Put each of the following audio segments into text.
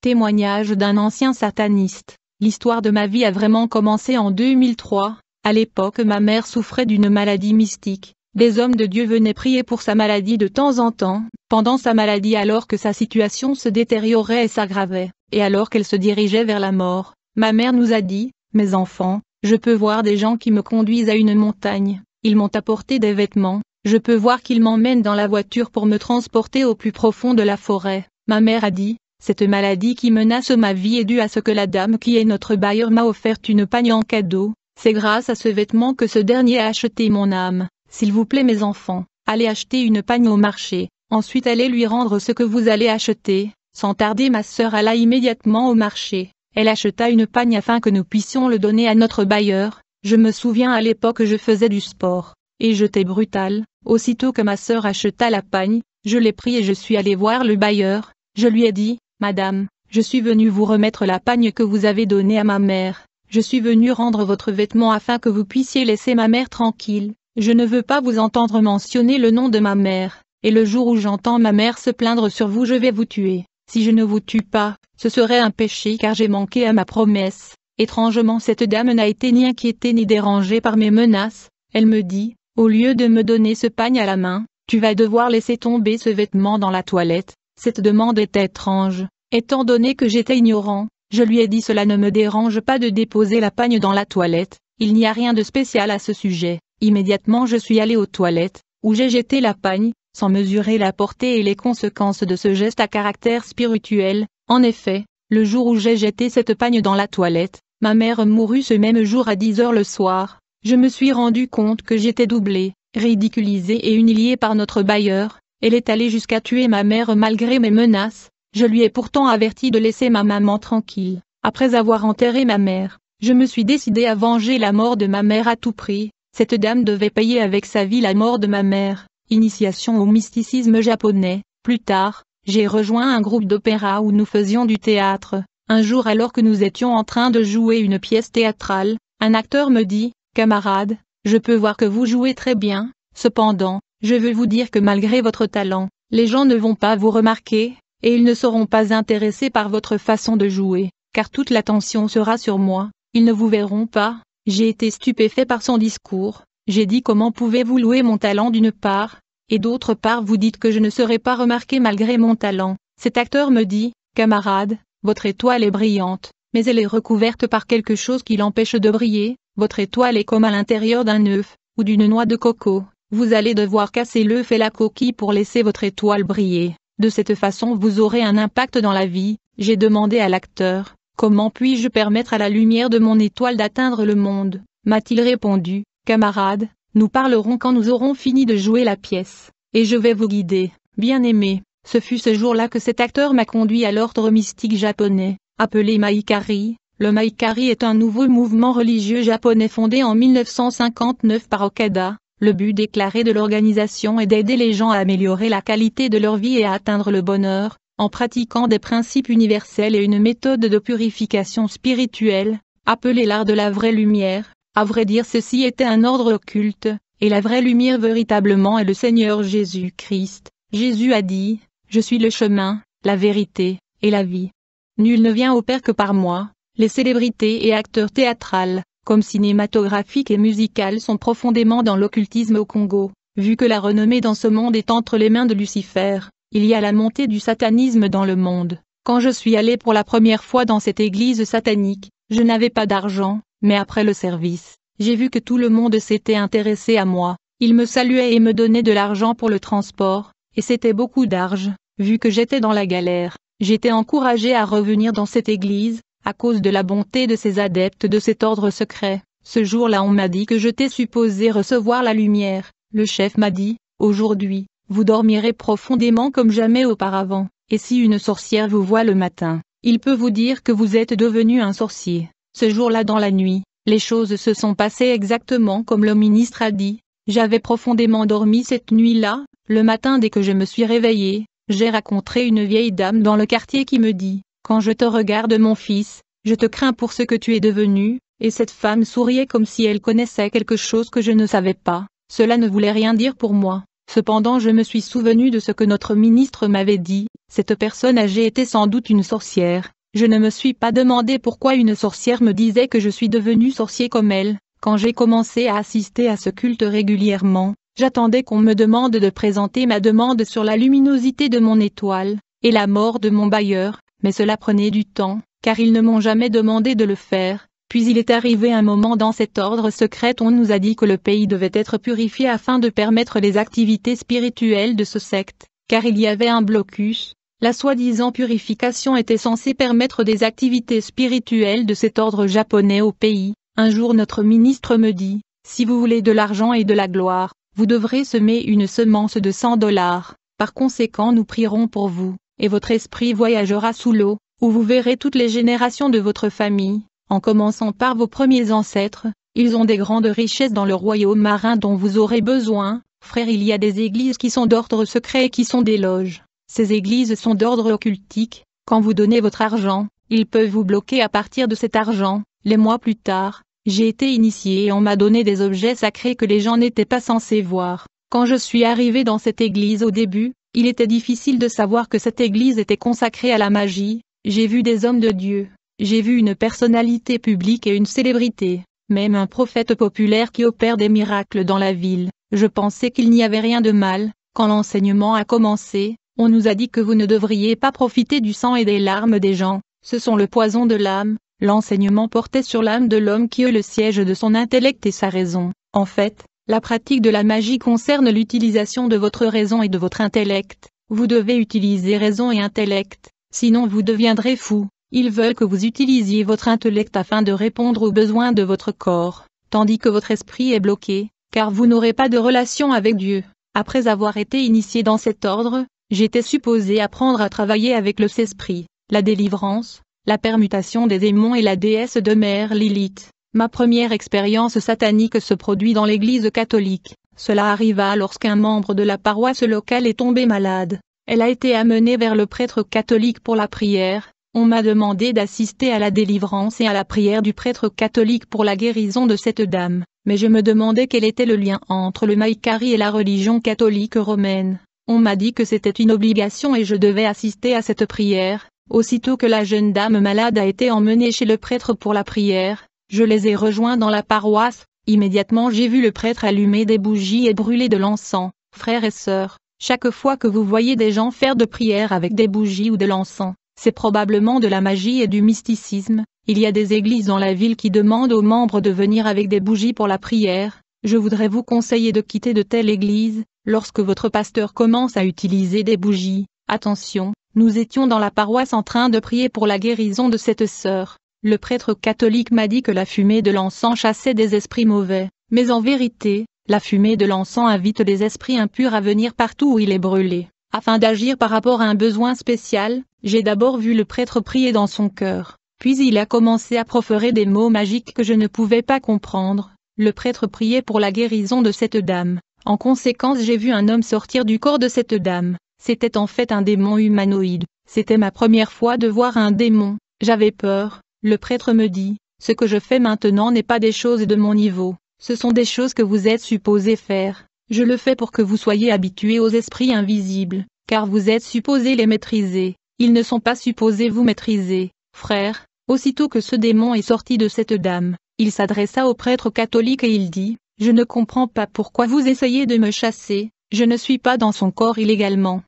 Témoignage d'un ancien sataniste. L'histoire de ma vie a vraiment commencé en 2003. À l'époque, ma mère souffrait d'une maladie mystique. Des hommes de Dieu venaient prier pour sa maladie de temps en temps, pendant sa maladie alors que sa situation se détériorait et s'aggravait, et alors qu'elle se dirigeait vers la mort. Ma mère nous a dit, mes enfants, je peux voir des gens qui me conduisent à une montagne, ils m'ont apporté des vêtements, je peux voir qu'ils m'emmènent dans la voiture pour me transporter au plus profond de la forêt. Ma mère a dit, cette maladie qui menace ma vie est due à ce que la dame qui est notre bailleur m'a offert une pagne en cadeau, c'est grâce à ce vêtement que ce dernier a acheté mon âme. S'il vous plaît mes enfants, allez acheter une pagne au marché, ensuite allez lui rendre ce que vous allez acheter. Sans tarder ma sœur alla immédiatement au marché, elle acheta une pagne afin que nous puissions le donner à notre bailleur, je me souviens à l'époque je faisais du sport, et j'étais brutal, aussitôt que ma sœur acheta la pagne, je l'ai pris et je suis allé voir le bailleur, je lui ai dit, Madame, je suis venu vous remettre la pagne que vous avez donnée à ma mère, je suis venu rendre votre vêtement afin que vous puissiez laisser ma mère tranquille, je ne veux pas vous entendre mentionner le nom de ma mère, et le jour où j'entends ma mère se plaindre sur vous je vais vous tuer, si je ne vous tue pas, ce serait un péché car j'ai manqué à ma promesse, étrangement cette dame n'a été ni inquiétée ni dérangée par mes menaces, elle me dit, au lieu de me donner ce pagne à la main, tu vas devoir laisser tomber ce vêtement dans la toilette, cette demande est étrange, étant donné que j'étais ignorant, je lui ai dit cela ne me dérange pas de déposer la pagne dans la toilette, il n'y a rien de spécial à ce sujet. Immédiatement je suis allé aux toilettes, où j'ai jeté la pagne, sans mesurer la portée et les conséquences de ce geste à caractère spirituel. En effet, le jour où j'ai jeté cette pagne dans la toilette, ma mère mourut ce même jour à 10 heures le soir. Je me suis rendu compte que j'étais doublé, ridiculisé et humilié par notre bailleur, elle est allée jusqu'à tuer ma mère malgré mes menaces, je lui ai pourtant averti de laisser ma maman tranquille. Après avoir enterré ma mère, je me suis décidé à venger la mort de ma mère à tout prix. Cette dame devait payer avec sa vie la mort de ma mère. Initiation au mysticisme japonais. Plus tard, j'ai rejoint un groupe d'opéra où nous faisions du théâtre. Un jour alors que nous étions en train de jouer une pièce théâtrale, un acteur me dit, camarade, je peux voir que vous jouez très bien, cependant, je veux vous dire que malgré votre talent, les gens ne vont pas vous remarquer, et ils ne seront pas intéressés par votre façon de jouer, car toute l'attention sera sur moi, ils ne vous verront pas, j'ai été stupéfait par son discours, j'ai dit comment pouvez-vous louer mon talent d'une part, et d'autre part vous dites que je ne serai pas remarqué malgré mon talent, cet acteur me dit, camarade, votre étoile est brillante, mais elle est recouverte par quelque chose qui l'empêche de briller, votre étoile est comme à l'intérieur d'un œuf, ou d'une noix de coco, vous allez devoir casser l'œuf et la coquille pour laisser votre étoile briller. De cette façon vous aurez un impact dans la vie. J'ai demandé à l'acteur, comment puis-je permettre à la lumière de mon étoile d'atteindre le monde M'a-t-il répondu, camarade, nous parlerons quand nous aurons fini de jouer la pièce, et je vais vous guider, bien aimé. Ce fut ce jour-là que cet acteur m'a conduit à l'ordre mystique japonais, appelé Maikari. Le Maikari est un nouveau mouvement religieux japonais fondé en 1959 par Okada, le but déclaré de l'organisation est d'aider les gens à améliorer la qualité de leur vie et à atteindre le bonheur, en pratiquant des principes universels et une méthode de purification spirituelle, appelée l'art de la vraie lumière. À vrai dire ceci était un ordre occulte, et la vraie lumière véritablement est le Seigneur Jésus-Christ. Jésus a dit, Je suis le chemin, la vérité, et la vie. Nul ne vient au Père que par moi. Les célébrités et acteurs théâtrales, comme cinématographique et musicales sont profondément dans l'occultisme au Congo. Vu que la renommée dans ce monde est entre les mains de Lucifer, il y a la montée du satanisme dans le monde. Quand je suis allé pour la première fois dans cette église satanique, je n'avais pas d'argent, mais après le service, j'ai vu que tout le monde s'était intéressé à moi. Il me saluait et me donnait de l'argent pour le transport, et c'était beaucoup d'argent, vu que j'étais dans la galère. J'étais encouragé à revenir dans cette église, à cause de la bonté de ses adeptes de cet ordre secret. Ce jour-là on m'a dit que j'étais supposé recevoir la lumière, le chef m'a dit, aujourd'hui, vous dormirez profondément comme jamais auparavant, et si une sorcière vous voit le matin, il peut vous dire que vous êtes devenu un sorcier. Ce jour-là dans la nuit, les choses se sont passées exactement comme le ministre a dit, j'avais profondément dormi cette nuit-là, le matin dès que je me suis réveillé, j'ai raconté une vieille dame dans le quartier qui me dit, quand je te regarde mon fils, je te crains pour ce que tu es devenu, et cette femme souriait comme si elle connaissait quelque chose que je ne savais pas, cela ne voulait rien dire pour moi. Cependant je me suis souvenu de ce que notre ministre m'avait dit, cette personne âgée était sans doute une sorcière, je ne me suis pas demandé pourquoi une sorcière me disait que je suis devenu sorcier comme elle, quand j'ai commencé à assister à ce culte régulièrement, j'attendais qu'on me demande de présenter ma demande sur la luminosité de mon étoile, et la mort de mon bailleur, mais cela prenait du temps, car ils ne m'ont jamais demandé de le faire, puis il est arrivé un moment dans cet ordre secret on nous a dit que le pays devait être purifié afin de permettre les activités spirituelles de ce secte, car il y avait un blocus, la soi-disant purification était censée permettre des activités spirituelles de cet ordre japonais au pays. Un jour notre ministre me dit, si vous voulez de l'argent et de la gloire, vous devrez semer une semence de 100 dollars. Par conséquent nous prierons pour vous et votre esprit voyagera sous l'eau, où vous verrez toutes les générations de votre famille, en commençant par vos premiers ancêtres, ils ont des grandes richesses dans le royaume marin dont vous aurez besoin, frère il y a des églises qui sont d'ordre secret et qui sont des loges, ces églises sont d'ordre occultique, quand vous donnez votre argent, ils peuvent vous bloquer à partir de cet argent, les mois plus tard, j'ai été initié et on m'a donné des objets sacrés que les gens n'étaient pas censés voir. Quand je suis arrivé dans cette église au début, il était difficile de savoir que cette église était consacrée à la magie, j'ai vu des hommes de Dieu, j'ai vu une personnalité publique et une célébrité, même un prophète populaire qui opère des miracles dans la ville, je pensais qu'il n'y avait rien de mal, quand l'enseignement a commencé, on nous a dit que vous ne devriez pas profiter du sang et des larmes des gens, ce sont le poison de l'âme, l'enseignement portait sur l'âme de l'homme qui eut le siège de son intellect et sa raison. En fait, la pratique de la magie concerne l'utilisation de votre raison et de votre intellect. Vous devez utiliser raison et intellect, sinon vous deviendrez fou. Ils veulent que vous utilisiez votre intellect afin de répondre aux besoins de votre corps, tandis que votre esprit est bloqué, car vous n'aurez pas de relation avec Dieu. Après avoir été initié dans cet ordre, j'étais supposé apprendre à travailler avec le s'esprit, la délivrance, la permutation des démons et la déesse de mère Lilith. Ma première expérience satanique se produit dans l'église catholique. Cela arriva lorsqu'un membre de la paroisse locale est tombé malade. Elle a été amenée vers le prêtre catholique pour la prière. On m'a demandé d'assister à la délivrance et à la prière du prêtre catholique pour la guérison de cette dame, mais je me demandais quel était le lien entre le maïkari et la religion catholique romaine. On m'a dit que c'était une obligation et je devais assister à cette prière. Aussitôt que la jeune dame malade a été emmenée chez le prêtre pour la prière, je les ai rejoints dans la paroisse, immédiatement j'ai vu le prêtre allumer des bougies et brûler de l'encens. Frères et sœurs, chaque fois que vous voyez des gens faire de prières avec des bougies ou de l'encens, c'est probablement de la magie et du mysticisme. Il y a des églises dans la ville qui demandent aux membres de venir avec des bougies pour la prière. Je voudrais vous conseiller de quitter de telles églises, lorsque votre pasteur commence à utiliser des bougies. Attention, nous étions dans la paroisse en train de prier pour la guérison de cette sœur. Le prêtre catholique m'a dit que la fumée de l'encens chassait des esprits mauvais, mais en vérité, la fumée de l'encens invite les esprits impurs à venir partout où il est brûlé. Afin d'agir par rapport à un besoin spécial, j'ai d'abord vu le prêtre prier dans son cœur, puis il a commencé à proférer des mots magiques que je ne pouvais pas comprendre. Le prêtre priait pour la guérison de cette dame. En conséquence j'ai vu un homme sortir du corps de cette dame. C'était en fait un démon humanoïde. C'était ma première fois de voir un démon. J'avais peur, le prêtre me dit, ce que je fais maintenant n'est pas des choses de mon niveau, ce sont des choses que vous êtes supposés faire, je le fais pour que vous soyez habitués aux esprits invisibles, car vous êtes supposés les maîtriser, ils ne sont pas supposés vous maîtriser, frère, aussitôt que ce démon est sorti de cette dame, il s'adressa au prêtre catholique et il dit, je ne comprends pas pourquoi vous essayez de me chasser, je ne suis pas dans son corps illégalement.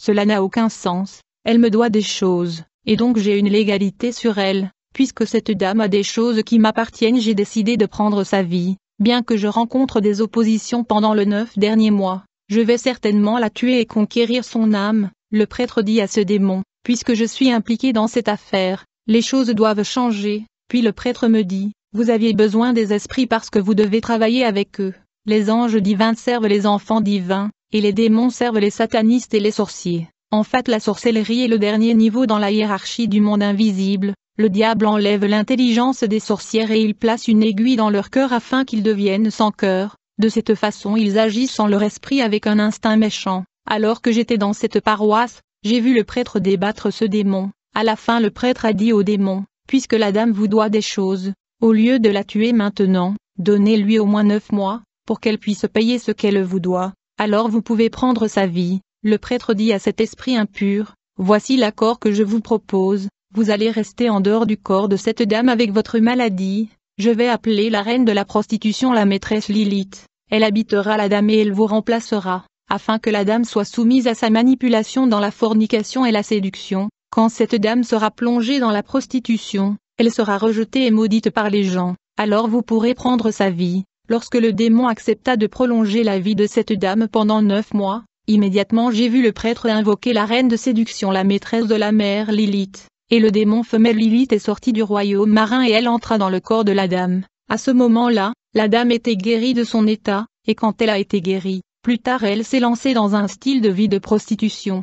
Cela n'a aucun sens, elle me doit des choses, et donc j'ai une légalité sur elle, Puisque cette dame a des choses qui m'appartiennent j'ai décidé de prendre sa vie, bien que je rencontre des oppositions pendant le neuf derniers mois, je vais certainement la tuer et conquérir son âme, le prêtre dit à ce démon, puisque je suis impliqué dans cette affaire, les choses doivent changer, puis le prêtre me dit, vous aviez besoin des esprits parce que vous devez travailler avec eux, les anges divins servent les enfants divins, et les démons servent les satanistes et les sorciers. En fait la sorcellerie est le dernier niveau dans la hiérarchie du monde invisible, le diable enlève l'intelligence des sorcières et il place une aiguille dans leur cœur afin qu'ils deviennent sans cœur, de cette façon ils agissent en leur esprit avec un instinct méchant. Alors que j'étais dans cette paroisse, j'ai vu le prêtre débattre ce démon. À la fin le prêtre a dit au démon, puisque la dame vous doit des choses, au lieu de la tuer maintenant, donnez-lui au moins neuf mois, pour qu'elle puisse payer ce qu'elle vous doit, alors vous pouvez prendre sa vie. Le prêtre dit à cet esprit impur, voici l'accord que je vous propose, vous allez rester en dehors du corps de cette dame avec votre maladie. Je vais appeler la reine de la prostitution la maîtresse Lilith. Elle habitera la dame et elle vous remplacera, afin que la dame soit soumise à sa manipulation dans la fornication et la séduction. Quand cette dame sera plongée dans la prostitution, elle sera rejetée et maudite par les gens, alors vous pourrez prendre sa vie. Lorsque le démon accepta de prolonger la vie de cette dame pendant neuf mois, immédiatement j'ai vu le prêtre invoquer la reine de séduction la maîtresse de la mère Lilith et le démon femelle Lilith est sorti du royaume marin et elle entra dans le corps de la dame. À ce moment-là, la dame était guérie de son état, et quand elle a été guérie, plus tard elle s'est lancée dans un style de vie de prostitution.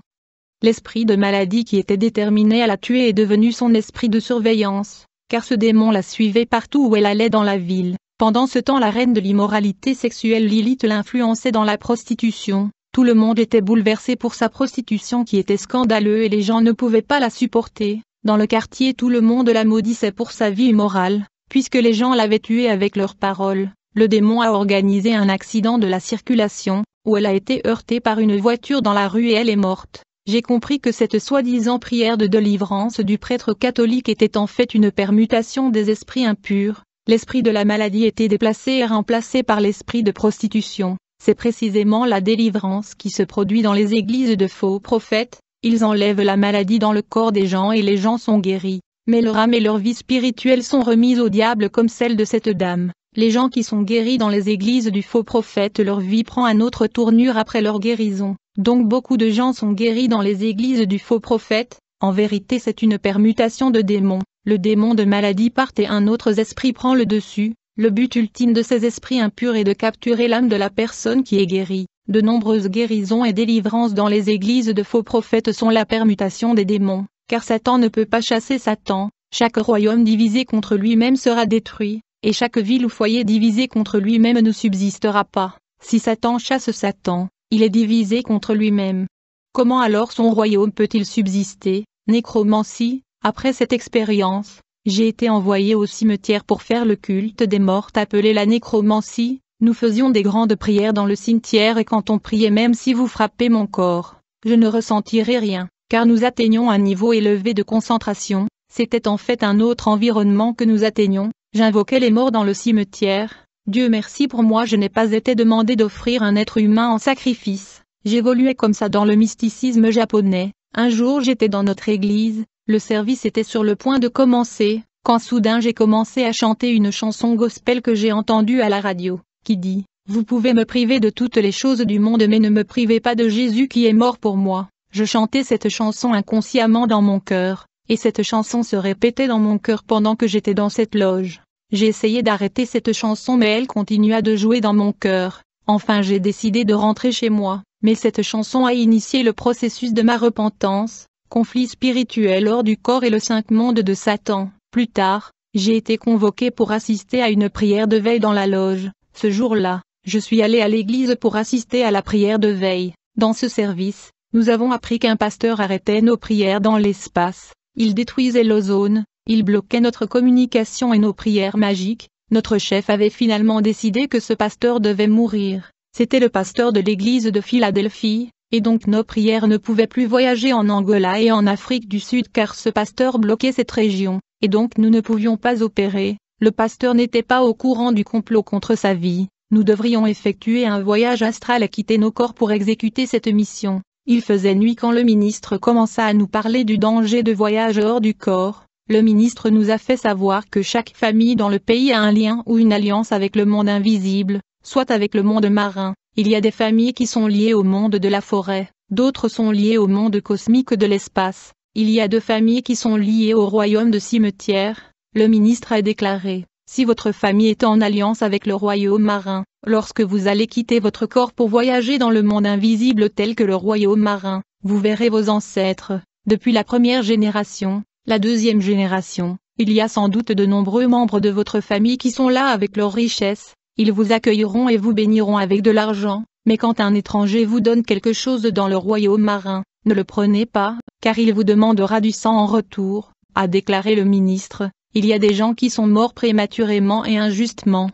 L'esprit de maladie qui était déterminé à la tuer est devenu son esprit de surveillance, car ce démon la suivait partout où elle allait dans la ville. Pendant ce temps la reine de l'immoralité sexuelle Lilith l'influençait dans la prostitution, tout le monde était bouleversé pour sa prostitution qui était scandaleuse et les gens ne pouvaient pas la supporter, dans le quartier tout le monde la maudissait pour sa vie immorale, puisque les gens l'avaient tuée avec leurs paroles. Le démon a organisé un accident de la circulation, où elle a été heurtée par une voiture dans la rue et elle est morte. J'ai compris que cette soi-disant prière de délivrance du prêtre catholique était en fait une permutation des esprits impurs. L'esprit de la maladie était déplacé et remplacé par l'esprit de prostitution. C'est précisément la délivrance qui se produit dans les églises de faux prophètes, ils enlèvent la maladie dans le corps des gens et les gens sont guéris, mais leur âme et leur vie spirituelle sont remises au diable comme celle de cette dame. Les gens qui sont guéris dans les églises du faux prophète leur vie prend un autre tournure après leur guérison. Donc beaucoup de gens sont guéris dans les églises du faux prophète, en vérité c'est une permutation de démons, le démon de maladie part et un autre esprit prend le dessus, le but ultime de ces esprits impurs est de capturer l'âme de la personne qui est guérie. De nombreuses guérisons et délivrances dans les églises de faux prophètes sont la permutation des démons, car Satan ne peut pas chasser Satan, chaque royaume divisé contre lui-même sera détruit, et chaque ville ou foyer divisé contre lui-même ne subsistera pas. Si Satan chasse Satan, il est divisé contre lui-même. Comment alors son royaume peut-il subsister Nécromancie, après cette expérience, j'ai été envoyé au cimetière pour faire le culte des mortes appelé la nécromancie, nous faisions des grandes prières dans le cimetière et quand on priait même si vous frappez mon corps, je ne ressentirai rien, car nous atteignons un niveau élevé de concentration, c'était en fait un autre environnement que nous atteignons, j'invoquais les morts dans le cimetière, Dieu merci pour moi je n'ai pas été demandé d'offrir un être humain en sacrifice, j'évoluais comme ça dans le mysticisme japonais, un jour j'étais dans notre église, le service était sur le point de commencer, quand soudain j'ai commencé à chanter une chanson gospel que j'ai entendue à la radio qui dit « Vous pouvez me priver de toutes les choses du monde mais ne me privez pas de Jésus qui est mort pour moi ». Je chantais cette chanson inconsciemment dans mon cœur, et cette chanson se répétait dans mon cœur pendant que j'étais dans cette loge. J'ai essayé d'arrêter cette chanson mais elle continua de jouer dans mon cœur. Enfin j'ai décidé de rentrer chez moi, mais cette chanson a initié le processus de ma repentance, conflit spirituel hors du corps et le cinq monde de Satan. Plus tard, j'ai été convoqué pour assister à une prière de veille dans la loge. Ce jour-là, je suis allé à l'église pour assister à la prière de veille. Dans ce service, nous avons appris qu'un pasteur arrêtait nos prières dans l'espace, il détruisait l'ozone, il bloquait notre communication et nos prières magiques, notre chef avait finalement décidé que ce pasteur devait mourir, c'était le pasteur de l'église de Philadelphie, et donc nos prières ne pouvaient plus voyager en Angola et en Afrique du Sud car ce pasteur bloquait cette région, et donc nous ne pouvions pas opérer, le pasteur n'était pas au courant du complot contre sa vie. Nous devrions effectuer un voyage astral et quitter nos corps pour exécuter cette mission. Il faisait nuit quand le ministre commença à nous parler du danger de voyage hors du corps. Le ministre nous a fait savoir que chaque famille dans le pays a un lien ou une alliance avec le monde invisible, soit avec le monde marin. Il y a des familles qui sont liées au monde de la forêt, d'autres sont liées au monde cosmique de l'espace. Il y a deux familles qui sont liées au royaume de cimetière, le ministre a déclaré, si votre famille est en alliance avec le royaume marin, lorsque vous allez quitter votre corps pour voyager dans le monde invisible tel que le royaume marin, vous verrez vos ancêtres, depuis la première génération, la deuxième génération, il y a sans doute de nombreux membres de votre famille qui sont là avec leurs richesses, ils vous accueilleront et vous béniront avec de l'argent, mais quand un étranger vous donne quelque chose dans le royaume marin, ne le prenez pas, car il vous demandera du sang en retour, a déclaré le ministre, il y a des gens qui sont morts prématurément et injustement.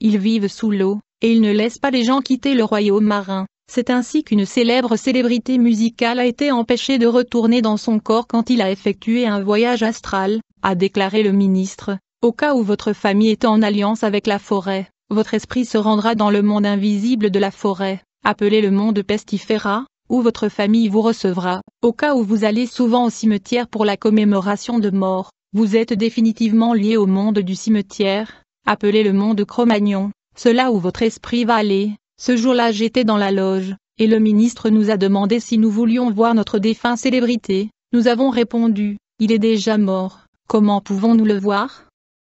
Ils vivent sous l'eau, et ils ne laissent pas les gens quitter le royaume marin. C'est ainsi qu'une célèbre célébrité musicale a été empêchée de retourner dans son corps quand il a effectué un voyage astral, a déclaré le ministre. Au cas où votre famille est en alliance avec la forêt, votre esprit se rendra dans le monde invisible de la forêt, appelé le monde pestifera, où votre famille vous recevra, au cas où vous allez souvent au cimetière pour la commémoration de mort, vous êtes définitivement lié au monde du cimetière, appelé le monde cro Cela où votre esprit va aller, ce jour-là j'étais dans la loge, et le ministre nous a demandé si nous voulions voir notre défunt célébrité, nous avons répondu, il est déjà mort, comment pouvons-nous le voir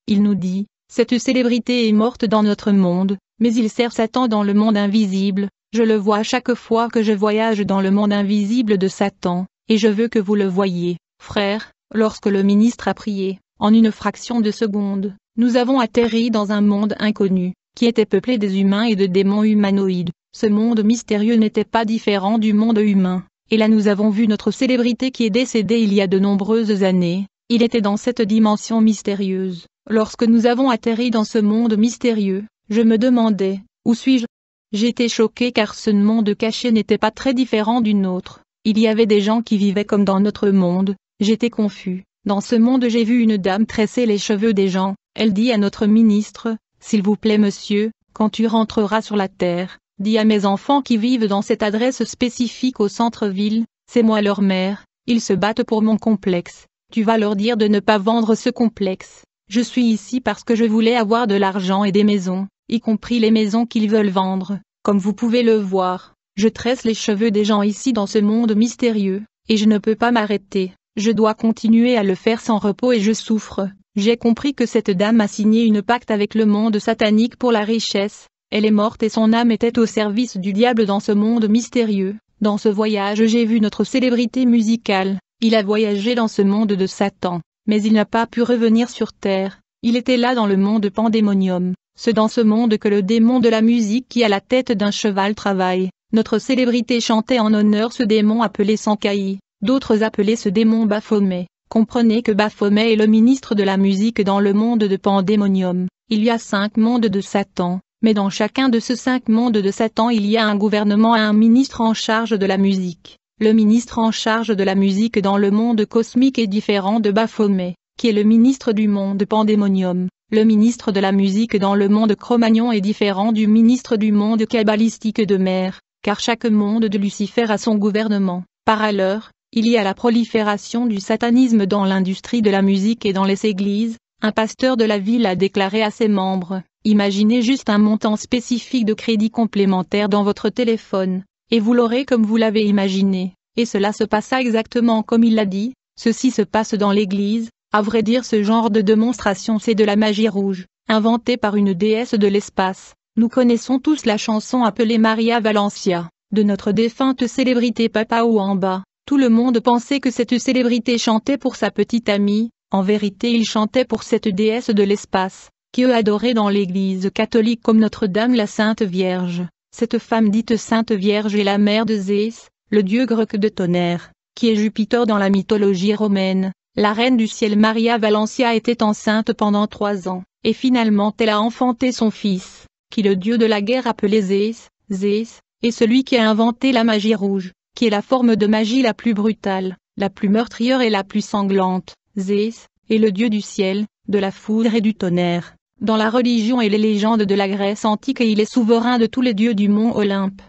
Il nous dit, cette célébrité est morte dans notre monde, mais il sert Satan dans le monde invisible, je le vois chaque fois que je voyage dans le monde invisible de Satan, et je veux que vous le voyiez, Frère, lorsque le ministre a prié, en une fraction de seconde, nous avons atterri dans un monde inconnu, qui était peuplé des humains et de démons humanoïdes. Ce monde mystérieux n'était pas différent du monde humain, et là nous avons vu notre célébrité qui est décédée il y a de nombreuses années, il était dans cette dimension mystérieuse. Lorsque nous avons atterri dans ce monde mystérieux, je me demandais, où suis-je J'étais choqué car ce monde caché n'était pas très différent d'une autre. Il y avait des gens qui vivaient comme dans notre monde, j'étais confus. Dans ce monde j'ai vu une dame tresser les cheveux des gens, elle dit à notre ministre, S'il vous plaît monsieur, quand tu rentreras sur la terre, dis à mes enfants qui vivent dans cette adresse spécifique au centre-ville, c'est moi leur mère, ils se battent pour mon complexe, tu vas leur dire de ne pas vendre ce complexe. Je suis ici parce que je voulais avoir de l'argent et des maisons, y compris les maisons qu'ils veulent vendre. Comme vous pouvez le voir, je tresse les cheveux des gens ici dans ce monde mystérieux, et je ne peux pas m'arrêter, je dois continuer à le faire sans repos et je souffre. J'ai compris que cette dame a signé une pacte avec le monde satanique pour la richesse, elle est morte et son âme était au service du diable dans ce monde mystérieux. Dans ce voyage j'ai vu notre célébrité musicale, il a voyagé dans ce monde de Satan, mais il n'a pas pu revenir sur Terre, il était là dans le monde pandémonium. Ce dans ce monde que le démon de la musique qui a la tête d'un cheval travaille. Notre célébrité chantait en honneur ce démon appelé Sankai, d'autres appelaient ce démon Baphomet. Comprenez que Baphomet est le ministre de la musique dans le monde de Pandémonium. Il y a cinq mondes de Satan, mais dans chacun de ces cinq mondes de Satan il y a un gouvernement et un ministre en charge de la musique. Le ministre en charge de la musique dans le monde cosmique est différent de Baphomet, qui est le ministre du monde Pandémonium. Le ministre de la musique dans le monde cromagnon est différent du ministre du monde kabbalistique de mer, car chaque monde de Lucifer a son gouvernement. Par ailleurs, il y a la prolifération du satanisme dans l'industrie de la musique et dans les églises, un pasteur de la ville a déclaré à ses membres, imaginez juste un montant spécifique de crédit complémentaire dans votre téléphone, et vous l'aurez comme vous l'avez imaginé, et cela se passa exactement comme il l'a dit, ceci se passe dans l'église, à vrai dire ce genre de démonstration c'est de la magie rouge, inventée par une déesse de l'espace. Nous connaissons tous la chanson appelée Maria Valencia, de notre défunte célébrité Papa ou en bas. Tout le monde pensait que cette célébrité chantait pour sa petite amie, en vérité il chantait pour cette déesse de l'espace, qui eux adorée dans l'église catholique comme Notre-Dame la Sainte Vierge. Cette femme dite Sainte Vierge est la mère de Zeus, le dieu grec de tonnerre, qui est Jupiter dans la mythologie romaine. La reine du ciel Maria Valencia était enceinte pendant trois ans, et finalement elle a enfanté son fils, qui le dieu de la guerre appelait Zeus, Zeus, est celui qui a inventé la magie rouge, qui est la forme de magie la plus brutale, la plus meurtrière et la plus sanglante. Zeus est le dieu du ciel, de la foudre et du tonnerre. Dans la religion et les légendes de la Grèce antique et il est souverain de tous les dieux du mont Olympe.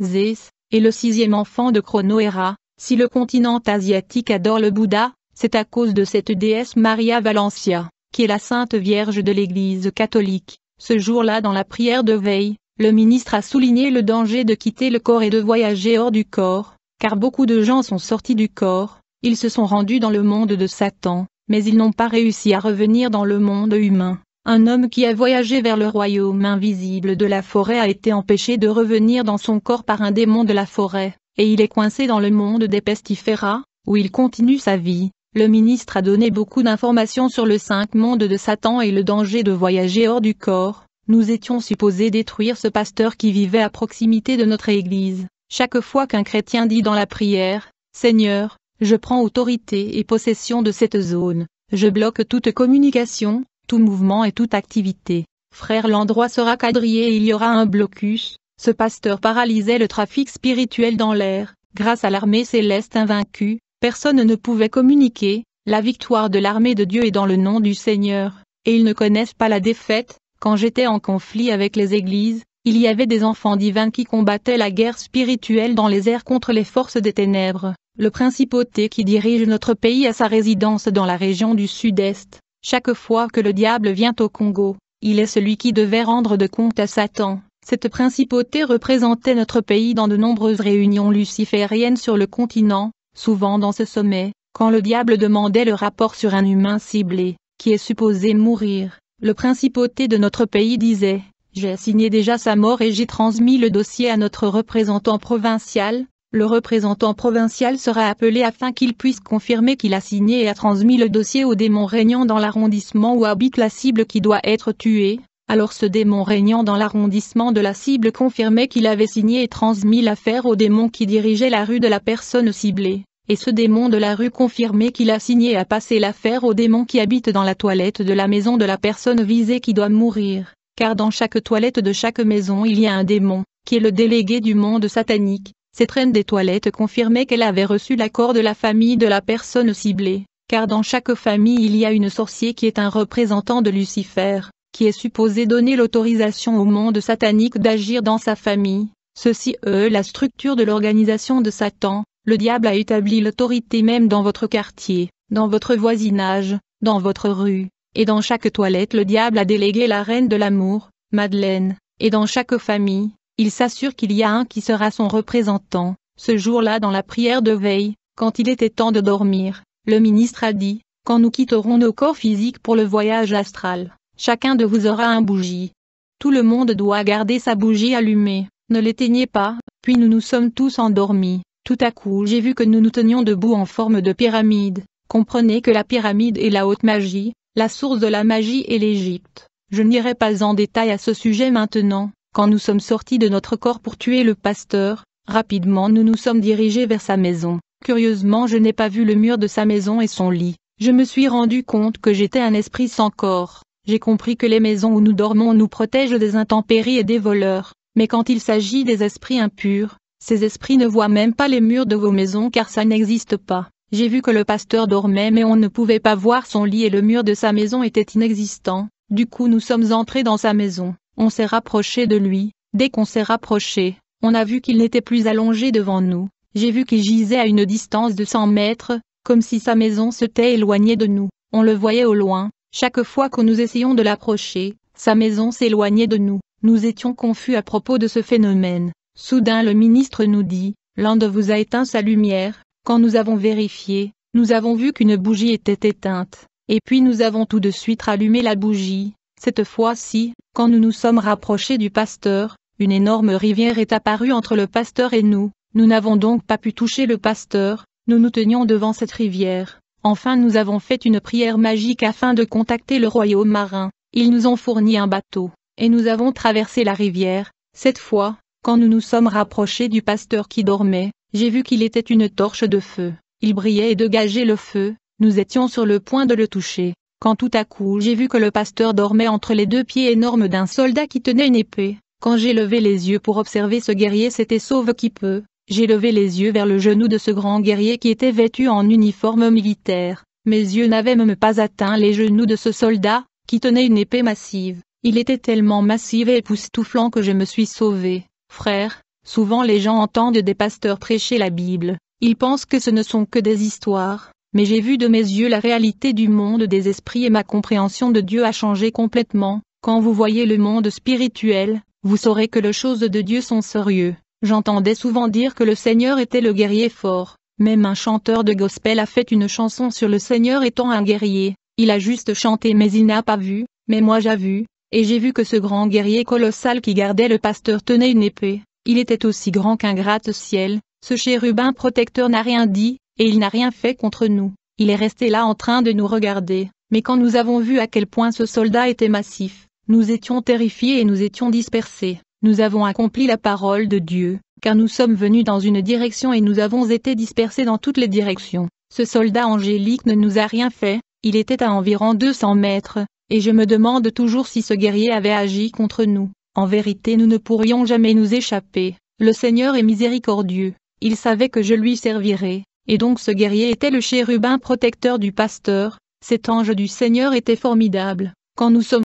Zeus est le sixième enfant de Chronoéra, si le continent asiatique adore le Bouddha, c'est à cause de cette déesse Maria Valencia, qui est la Sainte Vierge de l'Église catholique. Ce jour-là dans la prière de veille, le ministre a souligné le danger de quitter le corps et de voyager hors du corps, car beaucoup de gens sont sortis du corps, ils se sont rendus dans le monde de Satan, mais ils n'ont pas réussi à revenir dans le monde humain. Un homme qui a voyagé vers le royaume invisible de la forêt a été empêché de revenir dans son corps par un démon de la forêt, et il est coincé dans le monde des pestiféras, où il continue sa vie, le ministre a donné beaucoup d'informations sur le cinq monde de Satan et le danger de voyager hors du corps. Nous étions supposés détruire ce pasteur qui vivait à proximité de notre église. Chaque fois qu'un chrétien dit dans la prière, Seigneur, je prends autorité et possession de cette zone, je bloque toute communication, tout mouvement et toute activité. Frère, l'endroit sera quadrillé et il y aura un blocus. Ce pasteur paralysait le trafic spirituel dans l'air, grâce à l'armée céleste invaincue, personne ne pouvait communiquer, la victoire de l'armée de Dieu est dans le nom du Seigneur, et ils ne connaissent pas la défaite, quand j'étais en conflit avec les églises, il y avait des enfants divins qui combattaient la guerre spirituelle dans les airs contre les forces des ténèbres. Le principauté qui dirige notre pays a sa résidence dans la région du sud-est. Chaque fois que le diable vient au Congo, il est celui qui devait rendre de compte à Satan. Cette principauté représentait notre pays dans de nombreuses réunions lucifériennes sur le continent, Souvent dans ce sommet, quand le diable demandait le rapport sur un humain ciblé, qui est supposé mourir, le principauté de notre pays disait « J'ai signé déjà sa mort et j'ai transmis le dossier à notre représentant provincial, le représentant provincial sera appelé afin qu'il puisse confirmer qu'il a signé et a transmis le dossier au démon régnant dans l'arrondissement où habite la cible qui doit être tuée, alors ce démon régnant dans l'arrondissement de la cible confirmait qu'il avait signé et transmis l'affaire au démon qui dirigeait la rue de la personne ciblée, et ce démon de la rue confirmait qu'il a signé à passer l'affaire au démon qui habite dans la toilette de la maison de la personne visée qui doit mourir, car dans chaque toilette de chaque maison il y a un démon, qui est le délégué du monde satanique. Cette reine des toilettes confirmait qu'elle avait reçu l'accord de la famille de la personne ciblée, car dans chaque famille il y a une sorcière qui est un représentant de Lucifer, qui est supposé donner l'autorisation au monde satanique d'agir dans sa famille. Ceci eux, la structure de l'organisation de Satan. Le diable a établi l'autorité même dans votre quartier, dans votre voisinage, dans votre rue, et dans chaque toilette le diable a délégué la reine de l'amour, Madeleine, et dans chaque famille, il s'assure qu'il y a un qui sera son représentant. Ce jour-là dans la prière de veille, quand il était temps de dormir, le ministre a dit, quand nous quitterons nos corps physiques pour le voyage astral, Chacun de vous aura un bougie. Tout le monde doit garder sa bougie allumée, ne l'éteignez pas, puis nous nous sommes tous endormis. Tout à coup j'ai vu que nous nous tenions debout en forme de pyramide. Comprenez que la pyramide est la haute magie, la source de la magie est l'Égypte. Je n'irai pas en détail à ce sujet maintenant. Quand nous sommes sortis de notre corps pour tuer le pasteur, rapidement nous nous sommes dirigés vers sa maison. Curieusement je n'ai pas vu le mur de sa maison et son lit. Je me suis rendu compte que j'étais un esprit sans corps. J'ai compris que les maisons où nous dormons nous protègent des intempéries et des voleurs, mais quand il s'agit des esprits impurs, ces esprits ne voient même pas les murs de vos maisons car ça n'existe pas. J'ai vu que le pasteur dormait mais on ne pouvait pas voir son lit et le mur de sa maison était inexistant, du coup nous sommes entrés dans sa maison, on s'est rapproché de lui, dès qu'on s'est rapproché, on a vu qu'il n'était plus allongé devant nous, j'ai vu qu'il gisait à une distance de 100 mètres, comme si sa maison s'était éloignée de nous, on le voyait au loin, chaque fois que nous essayons de l'approcher, sa maison s'éloignait de nous. Nous étions confus à propos de ce phénomène. Soudain le ministre nous dit, l'un de vous a éteint sa lumière, quand nous avons vérifié, nous avons vu qu'une bougie était éteinte, et puis nous avons tout de suite rallumé la bougie. Cette fois-ci, quand nous nous sommes rapprochés du pasteur, une énorme rivière est apparue entre le pasteur et nous, nous n'avons donc pas pu toucher le pasteur, nous nous tenions devant cette rivière, Enfin nous avons fait une prière magique afin de contacter le royaume marin, ils nous ont fourni un bateau, et nous avons traversé la rivière, cette fois, quand nous nous sommes rapprochés du pasteur qui dormait, j'ai vu qu'il était une torche de feu, il brillait et dégageait le feu, nous étions sur le point de le toucher, quand tout à coup j'ai vu que le pasteur dormait entre les deux pieds énormes d'un soldat qui tenait une épée, quand j'ai levé les yeux pour observer ce guerrier c'était Sauve qui peut, j'ai levé les yeux vers le genou de ce grand guerrier qui était vêtu en uniforme militaire. Mes yeux n'avaient même pas atteint les genoux de ce soldat, qui tenait une épée massive. Il était tellement massif et époustouflant que je me suis sauvé. Frère, souvent les gens entendent des pasteurs prêcher la Bible. Ils pensent que ce ne sont que des histoires. Mais j'ai vu de mes yeux la réalité du monde des esprits et ma compréhension de Dieu a changé complètement. Quand vous voyez le monde spirituel, vous saurez que les choses de Dieu sont sérieuses. J'entendais souvent dire que le Seigneur était le guerrier fort. Même un chanteur de gospel a fait une chanson sur le Seigneur étant un guerrier. Il a juste chanté mais il n'a pas vu, mais moi j'ai vu, et j'ai vu que ce grand guerrier colossal qui gardait le pasteur tenait une épée. Il était aussi grand qu'un gratte-ciel, ce chérubin protecteur n'a rien dit, et il n'a rien fait contre nous. Il est resté là en train de nous regarder. Mais quand nous avons vu à quel point ce soldat était massif, nous étions terrifiés et nous étions dispersés. Nous avons accompli la parole de Dieu, car nous sommes venus dans une direction et nous avons été dispersés dans toutes les directions. Ce soldat angélique ne nous a rien fait, il était à environ 200 mètres, et je me demande toujours si ce guerrier avait agi contre nous. En vérité nous ne pourrions jamais nous échapper. Le Seigneur est miséricordieux, il savait que je lui servirais, et donc ce guerrier était le chérubin protecteur du pasteur, cet ange du Seigneur était formidable. Quand nous sommes